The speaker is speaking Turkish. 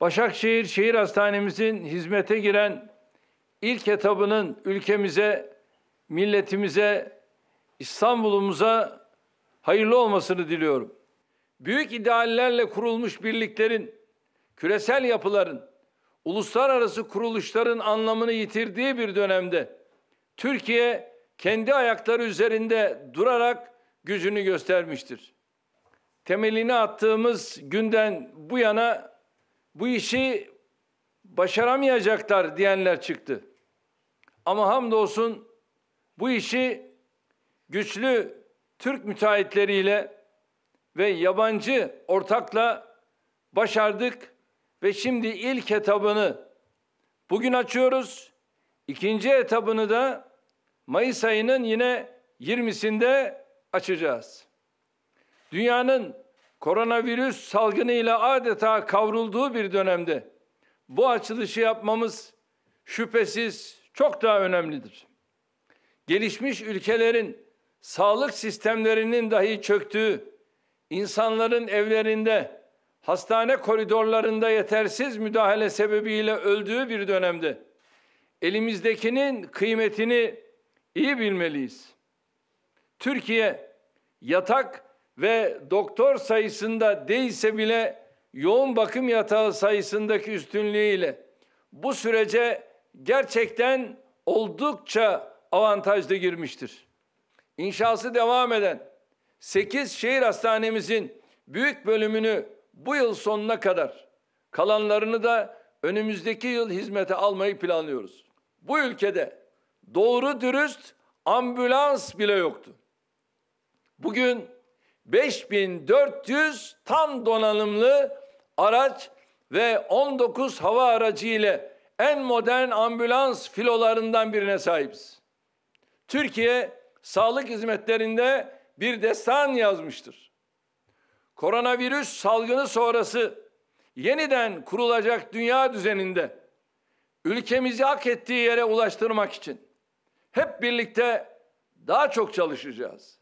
Başakşehir Şehir Hastanemizin hizmete giren ilk etabının ülkemize, milletimize, İstanbul'umuza hayırlı olmasını diliyorum. Büyük ideallerle kurulmuş birliklerin, küresel yapıların, uluslararası kuruluşların anlamını yitirdiği bir dönemde Türkiye kendi ayakları üzerinde durarak gücünü göstermiştir. Temelini attığımız günden bu yana bu işi başaramayacaklar diyenler çıktı. Ama hamdolsun bu işi güçlü Türk müteahhitleriyle ve yabancı ortakla başardık ve şimdi ilk etabını bugün açıyoruz. İkinci etabını da Mayıs ayının yine 20'sinde açacağız. Dünyanın koronavirüs salgınıyla adeta kavrulduğu bir dönemde bu açılışı yapmamız şüphesiz çok daha önemlidir. Gelişmiş ülkelerin sağlık sistemlerinin dahi çöktüğü, insanların evlerinde, hastane koridorlarında yetersiz müdahale sebebiyle öldüğü bir dönemde elimizdekinin kıymetini iyi bilmeliyiz. Türkiye yatak ve doktor sayısında değilse bile yoğun bakım yatağı sayısındaki üstünlüğüyle bu sürece gerçekten oldukça avantajlı girmiştir. İnşası devam eden 8 şehir hastanemizin büyük bölümünü bu yıl sonuna kadar kalanlarını da önümüzdeki yıl hizmete almayı planlıyoruz. Bu ülkede doğru dürüst ambulans bile yoktu. Bugün 5400 tam donanımlı araç ve 19 hava aracı ile en modern ambulans filolarından birine sahibiz. Türkiye sağlık hizmetlerinde bir destan yazmıştır. Koronavirüs salgını sonrası yeniden kurulacak dünya düzeninde ülkemizi hak ettiği yere ulaştırmak için hep birlikte daha çok çalışacağız.